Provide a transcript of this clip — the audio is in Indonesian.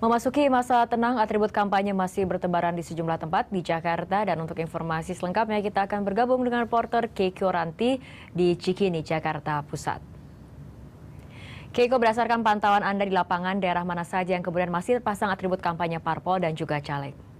Memasuki masa tenang, atribut kampanye masih bertebaran di sejumlah tempat di Jakarta. Dan untuk informasi selengkapnya, kita akan bergabung dengan reporter Keiko Ranti di Cikini, Jakarta Pusat. Keiko, berdasarkan pantauan Anda di lapangan, daerah mana saja yang kemudian masih terpasang atribut kampanye parpol dan juga caleg?